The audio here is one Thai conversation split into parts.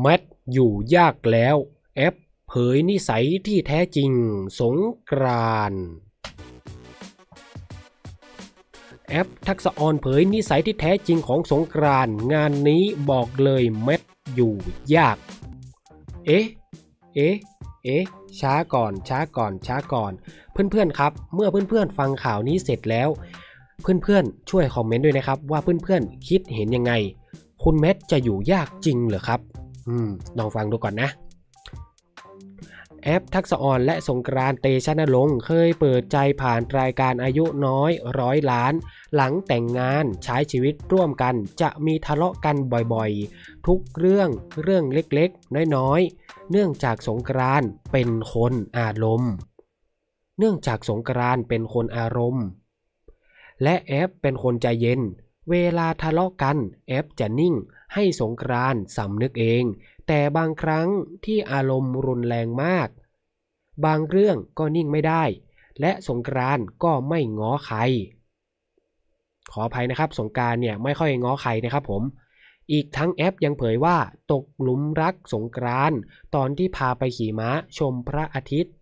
แมทอยู่ยากแล้วแอปเผยนิสัยที่แท้จริง สงกรานแอปทักษออนเผยนิสัยที่แท้จริงของสงกรานงานนี้บอกเลยแมทอยู่ยาก เอ๊ะ เอ๊ะ เอ๊ะช้าก่อนช้าก่อนช้าก่อน เพื่อนๆครับ เมื่อเพื่อนๆฟังข่าวนี้เสร็จแล้ว เพื่อนๆช่วยคอมเมนต์ด้วยนะครับ ว่าเพื่อนๆคิดเห็นยังไง คุณแมทจะอยู่ยากจริงเหรอครับอืมลองฟังดูก่อนนะแอปทักษอ่อนและสงกรานเตชะนลงเคยเปิดใจผ่านรายการอายุน้อยร้อยล้าน หลังแต่งงานใช้ชีวิตร่วมกันจะมีทะเลาะกันบ่อยๆ ทุกเรื่องเรื่องเล็กๆ น้อยๆ เนื่องจากสงกรานเป็นคนอารมณ์ เนื่องจากสงกรานเป็นคนอารมณ์ และแอปเป็นคนใจเย็น เวลาทะเลาะกันแอปจะนิ่งให้สงกรานสำนึกเอง แต่บางครั้งที่อารมณ์รุนแรงมาก บางเรื่องก็นิ่งไม่ได้ และสงกรานก็ไม่ง้อใครขออภัยนะครับ สงการเนี่ยไม่ค่อยง้อใครนะครับผมอีกทั้งแอปยังเผยว่า ตกหลุมรักสงกรานตอนที่พาไปขี่ม้าชมพระอาทิตย์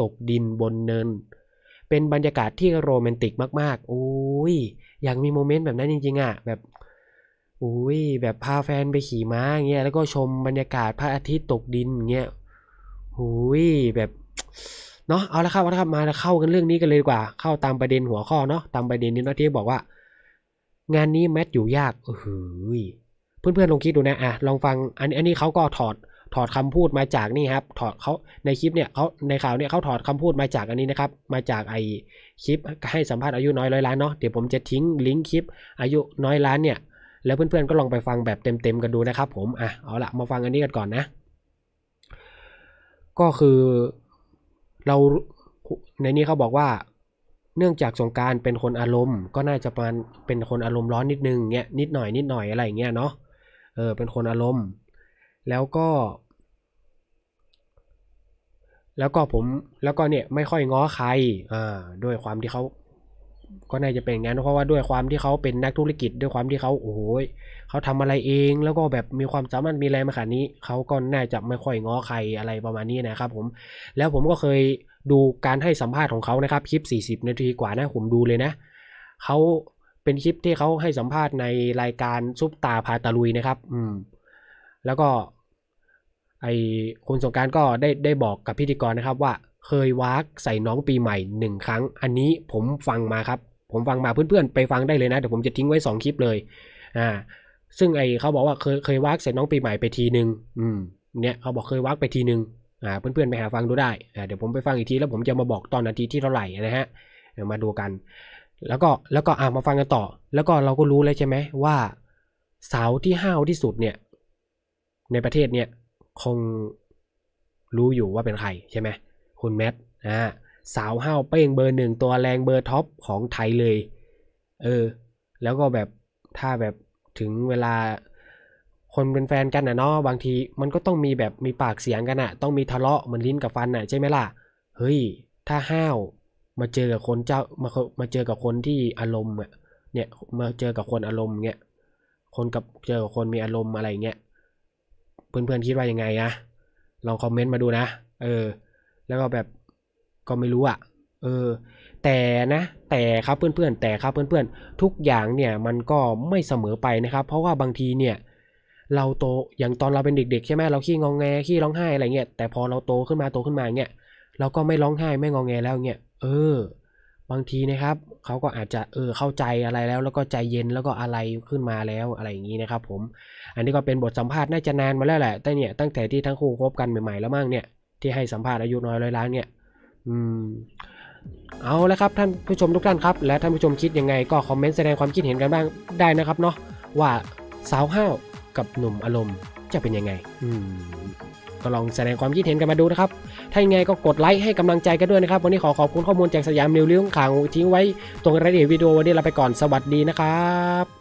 ตกดินบนเนิน เป็นบรรยากาศที่โรแมนติกมากๆโอ้ยอยากมีโมเมนต์แบบนั้นจริงๆอะ่ะแบบอุ้ยแบบพาแฟนไปขี่ม้าเงี้ยแล้วก็ชมบรรยากาศพระอาทิตย์ตกดินเงี้ยอุ้ยแบบเนาะเอาละครับเอาละครับมาเข้ากันเรื่องนี้กันเลยดีกว่า เข้าตามประเด็นหัวข้อเนาะตามประเด็นนี้เนาะที่บอกว่า งานนี้แมทอยู่ยากเฮ้ยเพื่อนๆลองคิดดูนะอ่ะลองฟังอันอันนี้เขาก็ถอดถอดคำพูดมาจากนี่ครับถอดเขาในคลิปเนี่ยเขาในข่าวเนี่ยเขาถอดคำพูดมาจากอันนี้นะครับมาจากไอคลิป ให้สัมภาษณ์อายุน้อยร้อยล้านเนาะเดี๋ยวผมจะทิ้งลิงก์คลิปอายุน้อยล้านเนี่ยแล้วเพื่อนๆก็ลองไปฟังแบบเต็มๆกันดูนะครับผม อ่ะ เอาละมาฟังอันนี้กันก่อนนะ ก็คือ เราในนี้เขาบอกว่า เนื่องจากสงการเป็นคนอารมณ์ ก็น่าจะมันเป็นคนอารมณ์ร้อนนิดนึงเงี้ยนิดหน่อยนิดหน่อยอะไรอย่างเงี้ยเนาะ เออเป็นคนอารมณ์ แล้วก็ แล้วก็ผมแล้วก็เนี่ยไม่ค่อยง้อใครอ่าด้วยความที่เขาก็น่าจะเป็นงั้นเพราะว่าด้วยความที่เขาเป็นนักธุรกิจด้วยความที่เขาโอ้โหเขาทำอะไรเอง แล้วก็แบบมีความสามารถมีแรงมาขนาดนี้เขาก็น่าจะไม่ค่อยง้อใครอะไรประมาณนี้นะครับ ผมแล้วผมก็เคยดูการให้สัมภาษณ์ของเขานะครับ คลิป 40นาทีกว่านะ ผมดูเลยนะเขาเป็นคลิปที่เขาให้สัมภาษณ์ในรายการซุปตาพาตาลุยนะครับ อืม แล้วก็ไอคุณสงการก็ได้ได้บอกกับพิธีกรนะครับว่าเคยวากใส่น้องปีใหม่หนึ่งครั้ง อันนี้ผมฟังมาครับ ผมฟังมาเพื่อนๆไปฟังได้เลยนะเดี๋ยวผมจะทิ้งไว้2คลิปเลย อ่า ซึ่งไอเขาบอกว่าเคยเคยวากใส่น้องปีใหม่ไปทีหนึ่งอืมเนี่ยเขาบอกเคยวากไปทีหนึ่งอ่า เพื่อนๆไปหาฟังดูได้อ่าเดี๋ยวผมไปฟังอีกทีแล้ว ผมจะมาบอกตอนนาทีที่เท่าไหร่นะฮะ มาดูกัน แล้วก็แล้วก็อ่ามาฟังกันต่อ แล้วก็เราก็รู้แล้วใช่ไหมว่าเสาที่ห้าวที่สุดเนี่ย ในประเทศเนี่ย คงรู้อยู่ว่าเป็นใครใช่ไหมคุณแมทนะฮะสาวห้าวเป้งเบอร์หนึ่งตัวแรงเบอร์ท็อปของไทยเลยเออแล้วก็แบบถ้าแบบถึงเวลาคนเป็นแฟนกันนะเนาะบางทีมันก็ต้องมีแบบมีปากเสียงกันอะต้องมีทะเลาะเหมือนลิ้นกับฟันอะใช่ไหมล่ะ เฮ้ย ถ้าห้าวมาเจอกับคนเจ้ามามาเจอกับคนที่อารมณ์อะเนี่ยมาเจอกับคนอารมณ์เงี้ยคนกับเจอกับคนมีอารมณ์อะไรเงี้ยเพื่อนๆ คิดว่ายังไงนะลองคอมเมนต์มาดูนะเออแล้วก็แบบก็ไม่รู้อะเออ แต่นะแต่ครับเพื่อนๆแต่ครับเพื่อนๆทุกอย่างเนี่ยมันก็ไม่เสมอไปนะครับ เพราะว่าบางทีเนี่ยเราโตอย่างตอนเราเป็นเด็กๆใช่ไหมเราขี้งองแงขี้ร้องไห้อะไรเงี้ยแต่พอเราโตขึ้นมาโตขึ้นมาเงี้ยเราก็ไม่ร้องไห้ไม่งองแงแล้วเงี้ยเออ บางทีนะครับเขาก็อาจจะเออเข้าใจอะไรแล้ว แล้วก็ใจเย็นแล้วก็อะไรขึ้นมาแล้วอะไรอย่างนี้นะครับผมอันนี้ก็เป็นบทสัมภาษณ์น่าจะนานมาแล้วแหละแต่เนี่ยตั้งแต่ที่ทั้งคู่คบกันใหม่ ๆแล้วมั่งเนี่ยที่ให้สัมภาษณ์อายุน้อยร้อยล้านเนี่ย อืเอาละครับท่านผู้ชมทุกท่านครับและท่านผู้ชมคิดยังไง ก็คอมเมนต์แสดงความคิดเห็นกันบ้างได้นะครับเนาะว่าสาวห้าวกับหนุ่มอารมณ์จะเป็นยังไง อืมก็ลองแสดงความคิดเห็นกันมาดูนะครับ ถ้ายังไงก็กดไลค์ให้กำลังใจกันด้วยนะครับวันนี้ขอขอบคุณข้อมูลจากสยามนิวเรื่องข่าวทิ้งไว้ ตรงรายละเอียดวิดีโอวันนี้เราไปก่อนสวัสดีนะครับ